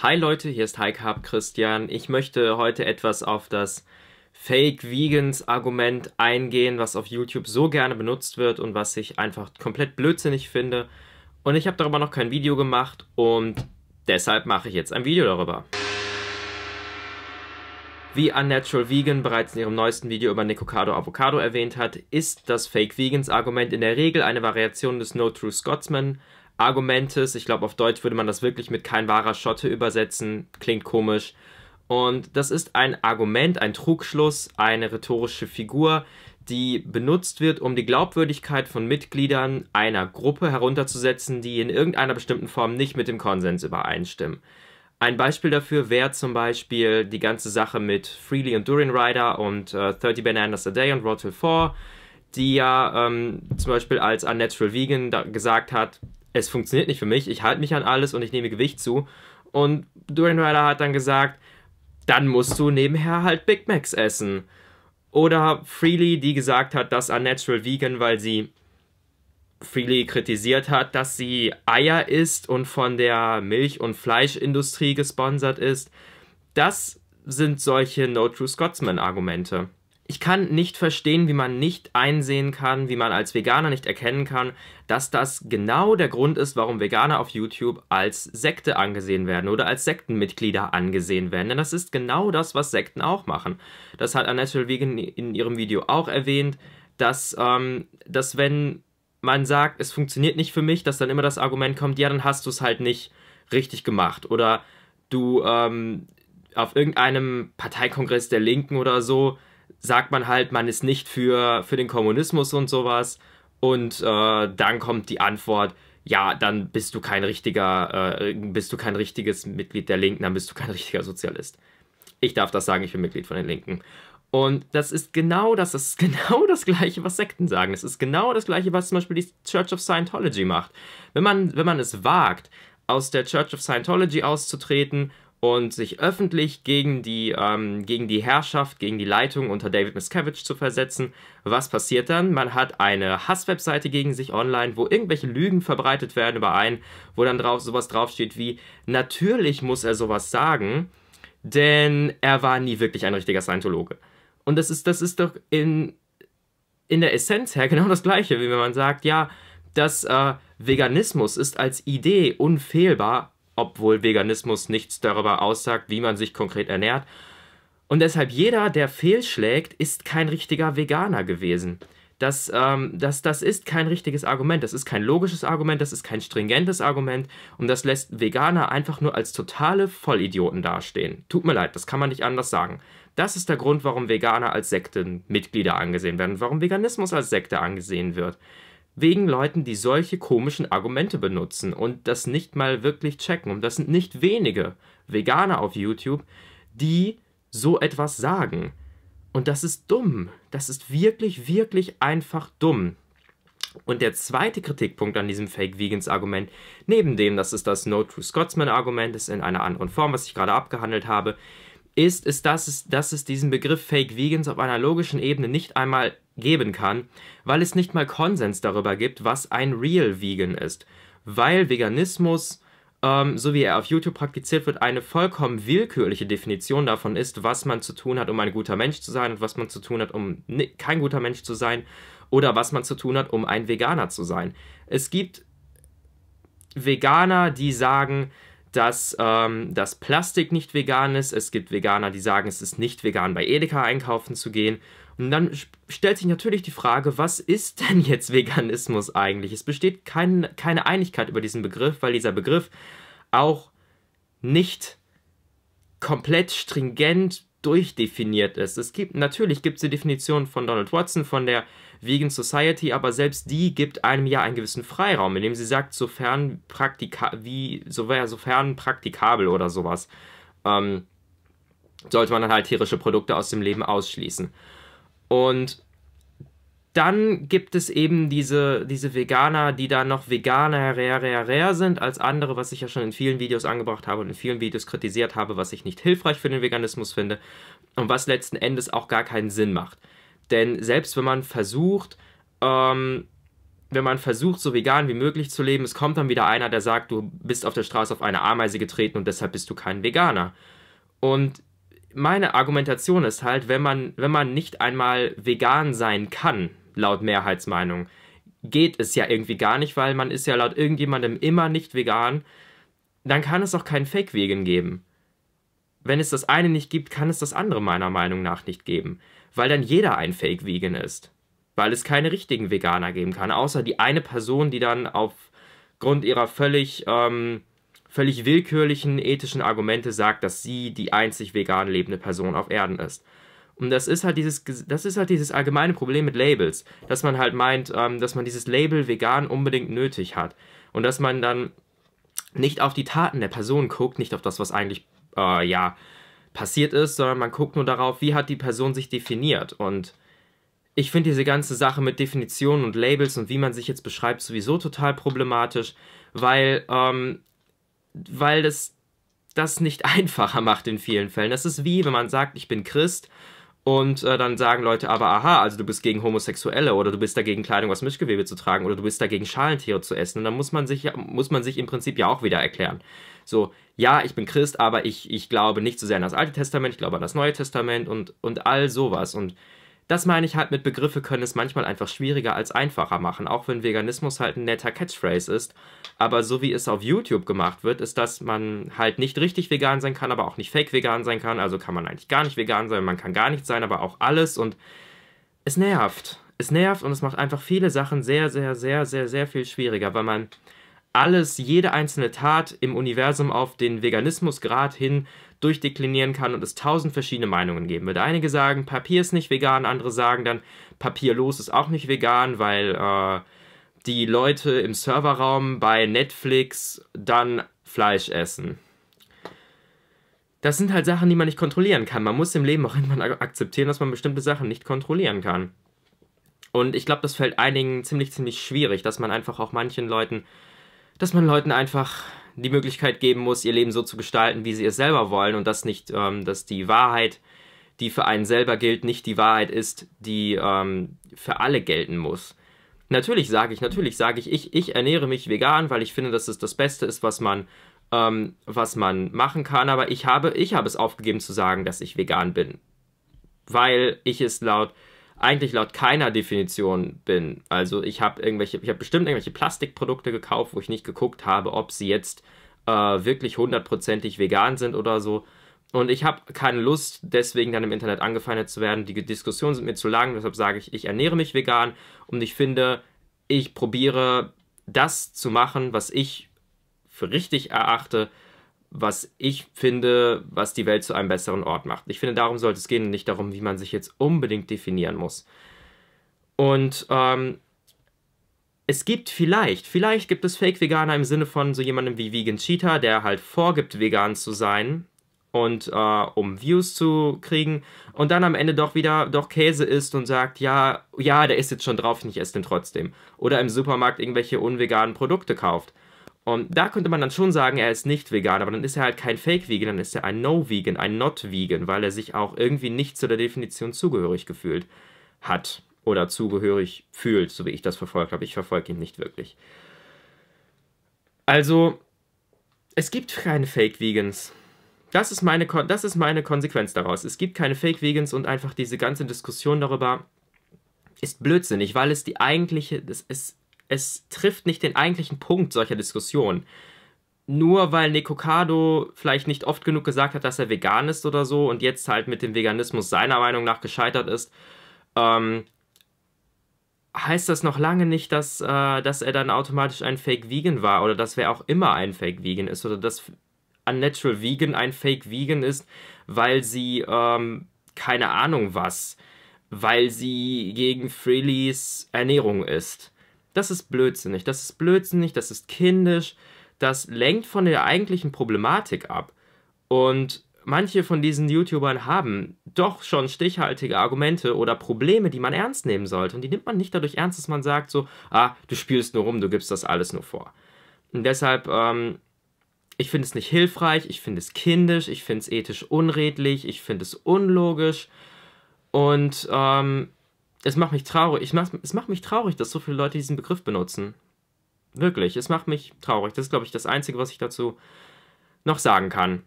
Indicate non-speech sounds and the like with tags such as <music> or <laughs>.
Hi Leute, hier ist Hike Christian. Ich möchte heute etwas auf das Fake Vegans Argument eingehen, was auf YouTube so gerne benutzt wird und was ich einfach komplett blödsinnig finde. Und ich habe darüber noch kein Video gemacht und deshalb mache ich jetzt ein Video darüber. Wie Unnatural Vegan bereits in ihrem neuesten Video über Nicocado Avocado erwähnt hat, ist das Fake Vegans Argument in der Regel eine Variation des No True Scotsman, Argumentes. Ich glaube, auf Deutsch würde man das wirklich mit kein wahrer Schotte übersetzen. Klingt komisch. Und das ist ein Argument, ein Trugschluss, eine rhetorische Figur, die benutzt wird, um die Glaubwürdigkeit von Mitgliedern einer Gruppe herunterzusetzen, die in irgendeiner bestimmten Form nicht mit dem Konsens übereinstimmen. Ein Beispiel dafür wäre zum Beispiel die ganze Sache mit Freely und Durin Rider und äh, 30 Bananas a Day und Rotel 4, die ja ähm, zum Beispiel als Unnatural Vegan gesagt hat, es funktioniert nicht für mich, ich halte mich an alles und ich nehme Gewicht zu. Und Dwayne Ryder hat dann gesagt, dann musst du nebenher halt Big Macs essen. Oder Freely, die gesagt hat, dass Unnatural Vegan, weil sie Freely kritisiert hat, dass sie Eier isst und von der Milch- und Fleischindustrie gesponsert ist. Das sind solche No True Scotsman-Argumente. Ich kann nicht verstehen, wie man nicht einsehen kann, wie man als Veganer nicht erkennen kann, dass das genau der Grund ist, warum Veganer auf YouTube als Sekte angesehen werden oder als Sektenmitglieder angesehen werden. Denn das ist genau das, was Sekten auch machen. Das hat Annette Vegan in ihrem Video auch erwähnt, dass, ähm, dass wenn man sagt, es funktioniert nicht für mich, dass dann immer das Argument kommt, ja, dann hast du es halt nicht richtig gemacht. Oder du ähm, auf irgendeinem Parteikongress der Linken oder so sagt man halt, man ist nicht für, für den Kommunismus und sowas. Und äh, dann kommt die Antwort, ja, dann bist du kein richtiger, äh, bist du kein richtiges Mitglied der Linken, dann bist du kein richtiger Sozialist. Ich darf das sagen, ich bin Mitglied von den Linken. Und das ist genau das, das ist <laughs> genau das Gleiche, was Sekten sagen. Es ist genau das Gleiche, was zum Beispiel die Church of Scientology macht. Wenn man, wenn man es wagt, aus der Church of Scientology auszutreten und sich öffentlich gegen die, ähm, gegen die Herrschaft, gegen die Leitung unter David Miscavige zu versetzen. Was passiert dann? Man hat eine Hasswebseite gegen sich online, wo irgendwelche Lügen verbreitet werden über einen, wo dann drauf sowas draufsteht wie, natürlich muss er sowas sagen, denn er war nie wirklich ein richtiger Scientologe. Und das ist, das ist doch in, in der Essenz her <laughs> genau das gleiche, wie wenn man sagt, ja, dass äh, Veganismus ist als Idee unfehlbar, obwohl Veganismus nichts darüber aussagt, wie man sich konkret ernährt. Und deshalb jeder, der fehlschlägt, ist kein richtiger Veganer gewesen. Das, ähm, das, das ist kein richtiges Argument, das ist kein logisches Argument, das ist kein stringentes Argument und das lässt Veganer einfach nur als totale Vollidioten dastehen. Tut mir leid, das kann man nicht anders sagen. Das ist der Grund, warum Veganer als Sektenmitglieder angesehen werden, warum Veganismus als Sekte angesehen wird wegen Leuten, die solche komischen Argumente benutzen und das nicht mal wirklich checken. Und das sind nicht wenige Veganer auf YouTube, die so etwas sagen. Und das ist dumm. Das ist wirklich, wirklich einfach dumm. Und der zweite Kritikpunkt an diesem Fake Vegans Argument, neben dem, dass es das No True Scotsman Argument ist, in einer anderen Form, was ich gerade abgehandelt habe, ist, ist dass, es, dass es diesen Begriff Fake Vegans auf einer logischen Ebene nicht einmal geben kann, weil es nicht mal Konsens darüber gibt, was ein Real Vegan ist. Weil Veganismus, ähm, so wie er auf YouTube praktiziert wird, eine vollkommen willkürliche Definition davon ist, was man zu tun hat, um ein guter Mensch zu sein und was man zu tun hat, um kein guter Mensch zu sein oder was man zu tun hat, um ein Veganer zu sein. Es gibt Veganer, die sagen, dass ähm, das Plastik nicht vegan ist. Es gibt Veganer, die sagen, es ist nicht vegan, bei Edeka einkaufen zu gehen. Und dann stellt sich natürlich die Frage, was ist <laughs> denn jetzt Veganismus eigentlich? Es besteht kein, keine Einigkeit über diesen Begriff, weil dieser Begriff auch nicht komplett stringent durchdefiniert ist. Es gibt natürlich gibt es die Definition von Donald Watson von der Vegan Society, aber selbst die gibt einem ja einen gewissen Freiraum, indem sie sagt, sofern praktika wie sofern praktikabel oder sowas, ähm, sollte man dann halt tierische Produkte aus dem Leben ausschließen. Und dann gibt es eben diese, diese Veganer, die da noch veganer sind als andere, was ich ja schon in vielen Videos angebracht habe und in vielen Videos kritisiert habe, was ich nicht hilfreich für den Veganismus finde und was letzten Endes auch gar keinen Sinn macht. Denn selbst wenn man versucht, ähm, wenn man versucht, so vegan wie möglich zu leben, es kommt dann wieder einer, der sagt, du bist auf der Straße auf eine Ameise getreten und deshalb bist du kein Veganer. Und meine Argumentation ist halt, wenn man, wenn man nicht einmal vegan sein kann, laut Mehrheitsmeinung, geht es ja irgendwie gar nicht, weil man ist ja laut irgendjemandem immer nicht vegan, dann kann es auch keinen Fake-Vegan geben. Wenn es das eine nicht gibt, kann es das andere meiner Meinung nach nicht geben, weil dann jeder ein Fake-Vegan ist, weil es keine richtigen Veganer geben kann, außer die eine Person, die dann aufgrund ihrer völlig ähm, völlig willkürlichen ethischen Argumente sagt, dass sie die einzig vegan lebende Person auf Erden ist. Und das ist halt dieses, das ist halt dieses allgemeine Problem mit Labels, dass man halt meint, ähm, dass man dieses Label vegan unbedingt nötig hat und dass man dann nicht auf die Taten der Person guckt, nicht auf das, was eigentlich äh, ja passiert ist, sondern man guckt nur darauf, wie hat die Person sich definiert und ich finde diese ganze Sache mit Definitionen und Labels und wie man sich jetzt beschreibt sowieso total problematisch, weil ähm, weil das das nicht <laughs> einfacher macht in vielen Fällen. Das ist wie, wenn man sagt, ich bin Christ und äh, dann sagen Leute aber, aha, also du bist gegen Homosexuelle oder du bist dagegen Kleidung aus Mischgewebe zu tragen oder du bist dagegen Schalentiere zu essen. Und dann muss man sich, muss man sich im Prinzip ja auch wieder erklären. So, ja, ich bin Christ, aber ich, ich glaube nicht so sehr an das Alte Testament, ich glaube an das Neue Testament und, und all sowas. Und das meine ich halt mit Begriffe können es manchmal einfach schwieriger als einfacher machen, auch wenn Veganismus halt ein netter Catchphrase ist. Aber so wie es auf YouTube gemacht wird, ist, dass man halt nicht richtig vegan sein kann, aber auch nicht fake vegan sein kann. Also kann man eigentlich gar nicht vegan sein, man kann gar nichts sein, aber auch alles und es nervt. Es nervt und es macht einfach viele Sachen sehr, sehr, sehr, sehr, sehr viel schwieriger, weil man alles, jede einzelne Tat im Universum auf den Veganismusgrad hin durchdeklinieren kann und es tausend verschiedene Meinungen geben wird. Einige sagen, Papier ist nicht vegan, andere sagen dann, papierlos ist auch nicht vegan, weil äh, die Leute im Serverraum bei Netflix dann Fleisch essen. Das sind halt Sachen, die man nicht kontrollieren kann. Man muss im Leben auch <laughs> immer akzeptieren, dass man bestimmte Sachen nicht kontrollieren kann. Und ich glaube, das fällt einigen ziemlich, ziemlich schwierig, dass man einfach auch manchen Leuten, dass man Leuten einfach die Möglichkeit geben muss, ihr Leben so zu gestalten, wie sie es selber wollen und dass nicht, ähm, dass die Wahrheit, die für einen selber gilt, nicht die Wahrheit ist, die ähm, für alle gelten muss. Natürlich sage ich, natürlich sage ich, ich, ich ernähre mich vegan, weil ich finde, dass es das Beste ist, was man, ähm, was man machen kann, aber ich habe, ich habe es aufgegeben zu sagen, dass ich vegan bin. Weil ich es laut eigentlich laut keiner Definition bin. Also ich habe irgendwelche, ich habe bestimmt irgendwelche Plastikprodukte gekauft, wo ich nicht geguckt habe, ob sie jetzt äh, wirklich hundertprozentig vegan sind oder so. Und ich habe keine Lust, deswegen dann im Internet angefeindet zu werden. Die Diskussionen sind mir zu lang, deshalb sage ich, ich ernähre mich vegan und ich finde, ich probiere das zu machen, was ich für richtig erachte, was ich finde, was die Welt zu einem besseren Ort macht. Ich finde, darum sollte es gehen und nicht darum, wie man sich jetzt unbedingt definieren muss. Und ähm, es gibt vielleicht, vielleicht gibt es Fake-Veganer im Sinne von so jemandem wie Vegan Cheetah, der halt vorgibt, vegan zu sein und äh, um Views zu kriegen und dann am Ende doch wieder doch Käse isst und sagt, ja, ja, der ist jetzt schon drauf, ich esse den trotzdem. Oder im Supermarkt irgendwelche unveganen Produkte kauft. Und ähm, da könnte man dann schon sagen, er ist nicht vegan, aber dann ist er halt kein Fake-Vegan, dann ist er ein No-Vegan, ein Not-Vegan, weil er sich auch irgendwie nicht zu der Definition zugehörig gefühlt hat oder zugehörig fühlt, so wie ich das verfolgt habe. Ich verfolge ihn nicht wirklich. Also, es gibt keine Fake-Vegans. Das ist, meine das ist meine Konsequenz daraus. Es gibt keine Fake-Vegans und einfach diese ganze Diskussion darüber ist blödsinnig, weil es die eigentliche, das ist, es trifft nicht den eigentlichen Punkt solcher Diskussionen. Nur weil Nico Cado vielleicht nicht oft genug gesagt hat, dass er vegan ist oder so und jetzt halt mit dem Veganismus seiner Meinung nach gescheitert ist, ähm, heißt das noch lange nicht, dass, äh, dass er dann automatisch ein Fake Vegan war oder dass wer auch immer ein Fake Vegan ist oder dass Unnatural Vegan ein Fake Vegan ist, weil sie ähm, keine Ahnung was, weil sie gegen Freelys Ernährung ist das ist blödsinnig, das ist blödsinnig, das ist kindisch, das lenkt von der eigentlichen Problematik ab. Und manche von diesen YouTubern haben doch schon stichhaltige Argumente oder Probleme, die man ernst nehmen sollte. Und die nimmt man nicht dadurch ernst, dass man sagt so, ah, du spielst nur rum, du gibst das alles nur vor. Und deshalb, ähm, ich finde es nicht hilfreich, ich finde es kindisch, ich finde es ethisch unredlich, ich finde es unlogisch. Und ähm, es macht mich traurig. Ich mach, es macht mich traurig, dass so viele Leute diesen Begriff benutzen. Wirklich, es macht mich traurig. Das ist, glaube ich, das Einzige, was ich dazu noch sagen kann.